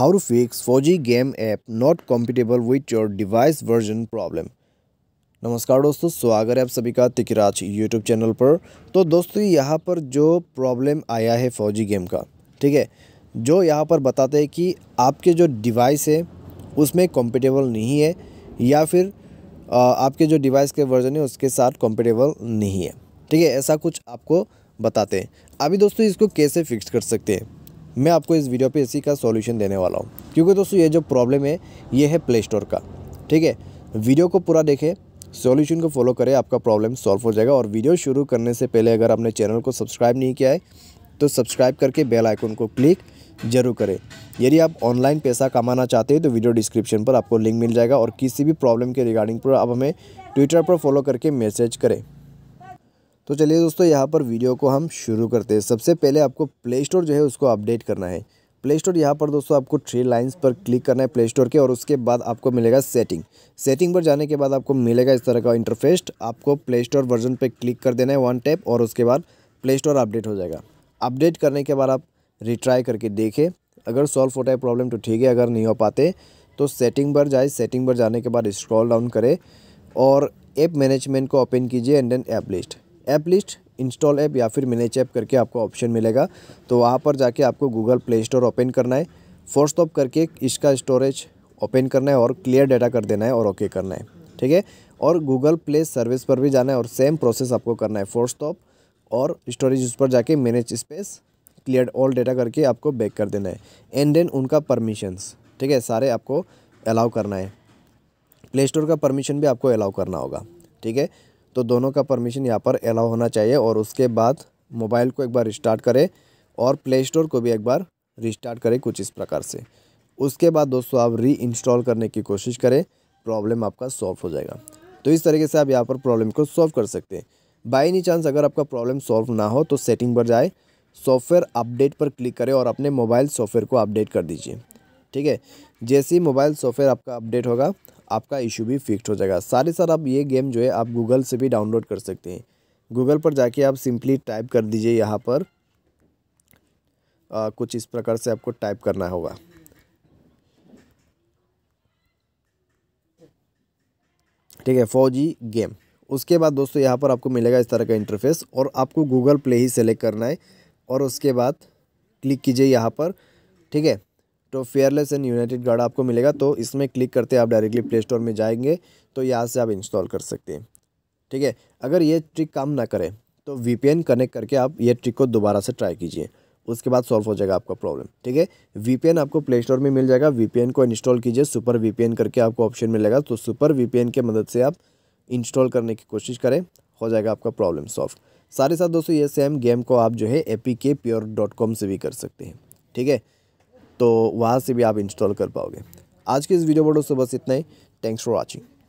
How to fix 4G game app not compatible with your device version problem. नमस्कार दोस्तों स्वागत है आप सभी का तिकराज यूट्यूब चैनल पर तो दोस्तों यहाँ पर जो प्रॉब्लम आया है 4G गेम का ठीक है जो यहाँ पर बताते हैं कि आपके जो डिवाइस है उसमें कॉम्पिटेबल नहीं है या फिर आपके जो डिवाइस के वर्जन है उसके साथ कॉम्पिटेबल नहीं है ठीक है ऐसा कुछ आपको बताते हैं अभी दोस्तों इसको कैसे फिक्स कर सकते हैं मैं आपको इस वीडियो पे इसी का सॉल्यूशन देने वाला हूँ क्योंकि दोस्तों ये जो प्रॉब्लम है ये है प्ले स्टोर का ठीक है वीडियो को पूरा देखें सॉल्यूशन को फॉलो करें आपका प्रॉब्लम सॉल्व हो जाएगा और वीडियो शुरू करने से पहले अगर आपने चैनल को सब्सक्राइब नहीं किया है तो सब्सक्राइब करके बेल आइकन को क्लिक जरूर करें यदि आप ऑनलाइन पैसा कमाना चाहते हैं तो वीडियो डिस्क्रिप्शन पर आपको लिंक मिल जाएगा और किसी भी प्रॉब्लम के रिगार्डिंग पर आप हमें ट्विटर पर फॉलो करके मैसेज करें तो चलिए दोस्तों यहाँ पर वीडियो को हम शुरू करते हैं सबसे पहले आपको प्ले स्टोर जो है उसको अपडेट करना है प्ले स्टोर यहाँ पर दोस्तों आपको थ्री लाइन्स पर क्लिक करना है प्ले स्टोर के और उसके बाद आपको मिलेगा सेटिंग सेटिंग पर जाने के बाद आपको मिलेगा इस तरह का इंटरफेस्ट आपको प्ले स्टोर वर्जन पर क्लिक कर देना है वन टैप और उसके बाद प्ले स्टोर अपडेट हो जाएगा अपडेट करने के बाद आप रिट्राई करके देखें अगर सॉल्व होता है प्रॉब्लम तो ठीक है अगर नहीं हो पाते तो सेटिंग पर जाए सेटिंग पर जाने के बाद स्क्रॉल डाउन करें और ऐप मैनेजमेंट को ओपन कीजिए and then app list app list install app या फिर मैनेज ऐप करके आपको ऑप्शन मिलेगा तो वहाँ पर जाके आपको गूगल प्ले स्टोर ओपन करना है फोर्स स्टॉप करके इसका स्टोरेज ओपन करना है और क्लियर डाटा कर देना है और ओके करना है ठीक है और गूगल प्ले सर्विस पर भी जाना है और सेम प्रोसेस आपको करना है फोर्स स्टॉप और स्टोरेज उस पर जाके manage space clear all data करके आपको बैक कर देना है एंड देन उनका परमिशंस ठीक है सारे आपको अलाउ करना है प्ले स्टोर का परमिशन भी आपको अलाउ करना होगा ठीक है तो दोनों का परमिशन यहाँ पर अलाउ होना चाहिए और उसके बाद मोबाइल को एक बार रिस्टार्ट करें और प्ले स्टोर को भी एक बार रिस्टार्ट करें कुछ इस प्रकार से उसके बाद दोस्तों आप री इंस्टॉल करने की कोशिश करें प्रॉब्लम आपका सॉल्व हो जाएगा तो इस तरीके से आप यहाँ पर प्रॉब्लम को सॉल्व कर सकते हैं बाई एनी चांस अगर आपका प्रॉब्लम सॉल्व ना हो तो सेटिंग पर जाए सॉफ्टवेयर अपडेट पर क्लिक करें और अपने मोबाइल सॉफ्टवेयर को अपडेट कर दीजिए ठीक है जैसे ही मोबाइल सॉफ्टवेयर आपका अपडेट होगा आपका इशू भी फिक्स हो जाएगा सारे सर आप ये गेम जो है आप गूगल से भी डाउनलोड कर सकते हैं गूगल पर जाके आप सिंपली टाइप कर दीजिए यहाँ पर आ, कुछ इस प्रकार से आपको टाइप करना होगा ठीक है फौजी गेम उसके बाद दोस्तों यहाँ पर आपको मिलेगा इस तरह का इंटरफेस और आपको गूगल प्ले ही सेलेक्ट करना है और उसके बाद क्लिक कीजिए यहाँ पर ठीक है तो फेयरलेस एंड यूनाइटेड गार्ड आपको मिलेगा तो इसमें क्लिक करते आप डायरेक्टली प्ले स्टोर में जाएंगे तो यहाँ से आप इंस्टॉल कर सकते हैं ठीक है अगर ये ट्रिक काम ना करे तो वी कनेक्ट करके आप ये ट्रिक को दोबारा से ट्राई कीजिए उसके बाद सॉल्व हो जाएगा आपका प्रॉब्लम ठीक है वी आपको प्ले स्टोर में मिल जाएगा वी को इंस्टॉल कीजिए सुपर वी करके आपको ऑप्शन मिलेगा तो सुपर वी के मदद से आप इंस्टॉल करने की कोशिश करें हो जाएगा आपका प्रॉब्लम सॉल्व सारे साथ दोस्तों ये सेम गेम को आप जो है A P K pure dot com से भी कर सकते हैं ठीक है तो वहाँ से भी आप इंस्टॉल कर पाओगे आज के इस वीडियो बड़ो से बस इतना ही थैंक्स फॉर वॉचिंग